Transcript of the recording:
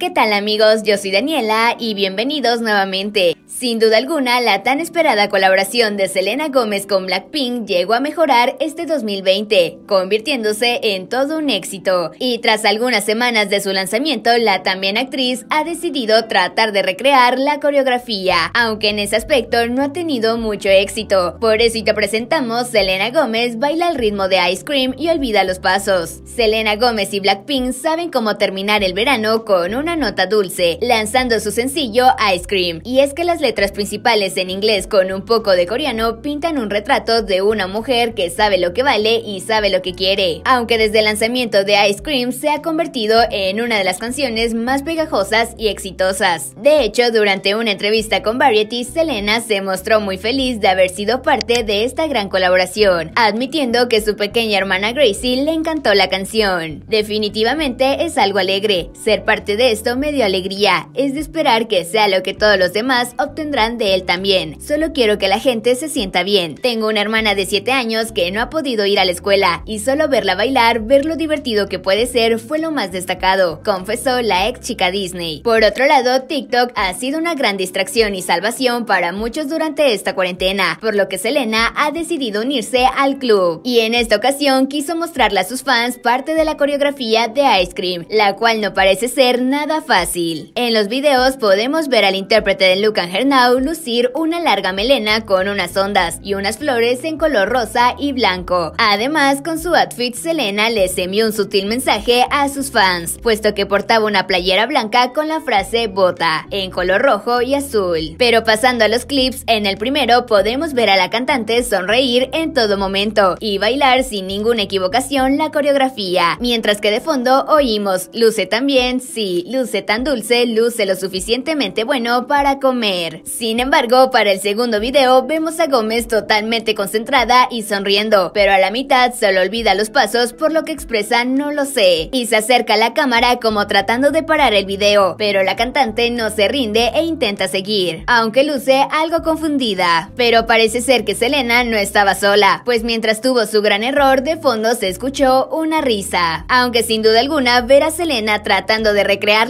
¿Qué tal amigos? Yo soy Daniela y bienvenidos nuevamente. Sin duda alguna, la tan esperada colaboración de Selena Gómez con Blackpink llegó a mejorar este 2020, convirtiéndose en todo un éxito. Y tras algunas semanas de su lanzamiento, la también actriz ha decidido tratar de recrear la coreografía, aunque en ese aspecto no ha tenido mucho éxito. Por eso te presentamos Selena Gómez baila al ritmo de Ice Cream y olvida los pasos. Selena Gómez y Blackpink saben cómo terminar el verano con una nota dulce, lanzando su sencillo Ice Cream. Y es que las letras principales en inglés con un poco de coreano pintan un retrato de una mujer que sabe lo que vale y sabe lo que quiere. Aunque desde el lanzamiento de Ice Cream se ha convertido en una de las canciones más pegajosas y exitosas. De hecho, durante una entrevista con Variety, Selena se mostró muy feliz de haber sido parte de esta gran colaboración, admitiendo que su pequeña hermana Gracie le encantó la canción. Definitivamente es algo alegre ser parte de esto me dio alegría. Es de esperar que sea lo que todos los demás obtendrán de él también. Solo quiero que la gente se sienta bien. Tengo una hermana de 7 años que no ha podido ir a la escuela y solo verla bailar, ver lo divertido que puede ser fue lo más destacado, confesó la ex chica Disney. Por otro lado, TikTok ha sido una gran distracción y salvación para muchos durante esta cuarentena, por lo que Selena ha decidido unirse al club. Y en esta ocasión quiso mostrarle a sus fans parte de la coreografía de Ice Cream, la cual no parece ser nada fácil. En los videos podemos ver al intérprete de Lucan Hernau lucir una larga melena con unas ondas y unas flores en color rosa y blanco. Además, con su outfit, Selena les envió un sutil mensaje a sus fans, puesto que portaba una playera blanca con la frase bota, en color rojo y azul. Pero pasando a los clips, en el primero podemos ver a la cantante sonreír en todo momento y bailar sin ninguna equivocación la coreografía, mientras que de fondo oímos luce también, sí, luce luce tan dulce luce lo suficientemente bueno para comer. Sin embargo, para el segundo video vemos a Gómez totalmente concentrada y sonriendo, pero a la mitad solo olvida los pasos por lo que expresa no lo sé, y se acerca a la cámara como tratando de parar el video, pero la cantante no se rinde e intenta seguir, aunque luce algo confundida. Pero parece ser que Selena no estaba sola, pues mientras tuvo su gran error, de fondo se escuchó una risa, aunque sin duda alguna ver a Selena tratando de recrear